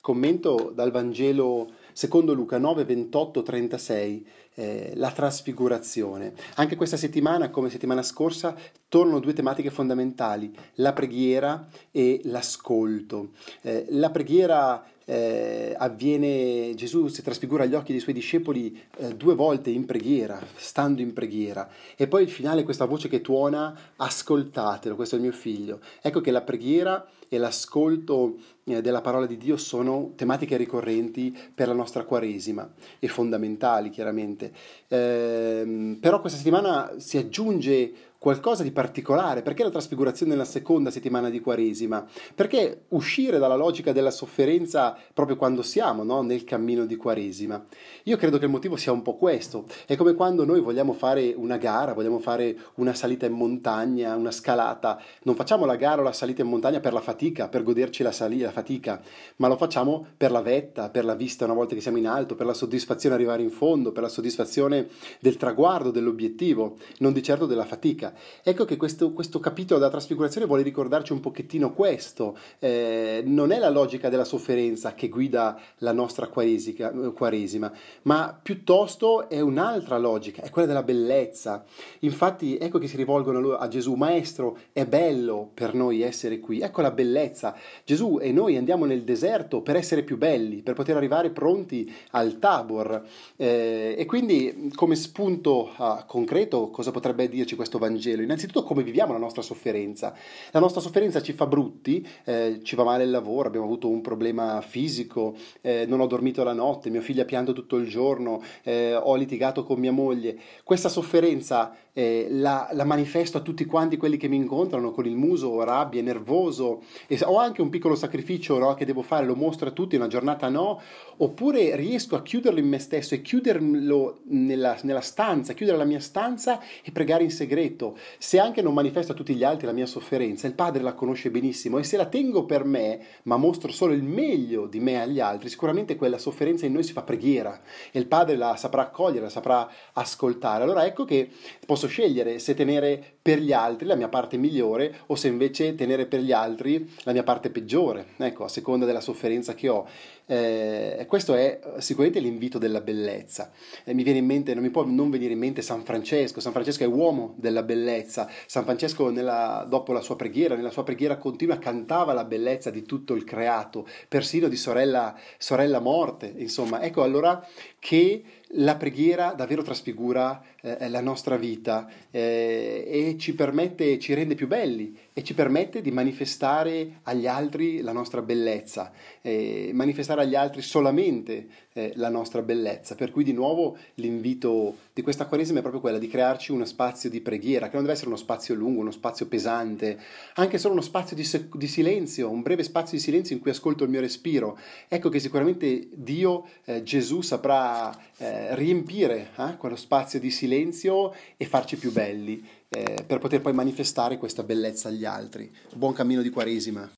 Commento dal Vangelo secondo Luca 9, 28, 36, eh, la trasfigurazione. Anche questa settimana, come settimana scorsa, tornano due tematiche fondamentali, la preghiera e l'ascolto. Eh, la preghiera eh, avviene, Gesù si trasfigura agli occhi dei suoi discepoli eh, due volte in preghiera, stando in preghiera, e poi il finale, questa voce che tuona, ascoltatelo, questo è il mio figlio. Ecco che la preghiera e l'ascolto eh, della parola di Dio sono tematiche ricorrenti per la nostra Quaresima e fondamentali chiaramente. Ehm, però questa settimana si aggiunge qualcosa di particolare, perché la trasfigurazione nella seconda settimana di Quaresima? Perché uscire dalla logica della sofferenza proprio quando siamo no? nel cammino di Quaresima? Io credo che il motivo sia un po' questo, è come quando noi vogliamo fare una gara, vogliamo fare una salita in montagna, una scalata, non facciamo la gara o la salita in montagna per la fatica, fatica, per goderci la, salita, la fatica, ma lo facciamo per la vetta, per la vista una volta che siamo in alto, per la soddisfazione arrivare in fondo, per la soddisfazione del traguardo, dell'obiettivo, non di certo della fatica. Ecco che questo, questo capitolo della trasfigurazione vuole ricordarci un pochettino questo. Eh, non è la logica della sofferenza che guida la nostra quaresica, eh, quaresima, ma piuttosto è un'altra logica, è quella della bellezza. Infatti ecco che si rivolgono a Gesù, Maestro, è bello per noi essere qui, ecco la bellezza bellezza. Gesù e noi andiamo nel deserto per essere più belli, per poter arrivare pronti al tabor. Eh, e quindi come spunto uh, concreto cosa potrebbe dirci questo Vangelo? Innanzitutto come viviamo la nostra sofferenza. La nostra sofferenza ci fa brutti, eh, ci va male il lavoro, abbiamo avuto un problema fisico, eh, non ho dormito la notte, mio figlio ha pianto tutto il giorno, eh, ho litigato con mia moglie. Questa sofferenza eh, la, la manifesto a tutti quanti quelli che mi incontrano con il muso rabbia, nervoso, e ho anche un piccolo sacrificio no, che devo fare, lo mostro a tutti, una giornata no, oppure riesco a chiuderlo in me stesso e chiuderlo nella, nella stanza, chiudere la mia stanza e pregare in segreto. Se anche non manifesto a tutti gli altri la mia sofferenza, il Padre la conosce benissimo e se la tengo per me, ma mostro solo il meglio di me agli altri, sicuramente quella sofferenza in noi si fa preghiera e il Padre la saprà accogliere, la saprà ascoltare. Allora ecco che posso scegliere se tenere per gli altri la mia parte migliore o se invece tenere per gli altri la mia parte peggiore, ecco, a seconda della sofferenza che ho. Eh, questo è eh, sicuramente l'invito della bellezza. Eh, mi viene in mente, non mi può non venire in mente San Francesco, San Francesco è uomo della bellezza, San Francesco nella, dopo la sua preghiera, nella sua preghiera continua cantava la bellezza di tutto il creato, persino di sorella, sorella morte, insomma, ecco allora che la preghiera davvero trasfigura eh, la nostra vita eh, e ci permette, ci rende più belli e ci permette di manifestare manifestare agli altri la nostra bellezza, eh, manifestare agli altri solamente eh, la nostra bellezza. Per cui di nuovo l'invito di questa Quaresima è proprio quella di crearci uno spazio di preghiera, che non deve essere uno spazio lungo, uno spazio pesante, anche solo uno spazio di, se- di silenzio, un breve spazio di silenzio in cui ascolto il mio respiro. Ecco che sicuramente Dio, eh, Gesù, saprà eh, riempire eh, quello spazio di silenzio e farci più belli. Eh, per poter poi manifestare questa bellezza agli altri. Buon cammino di Quaresima. eczema.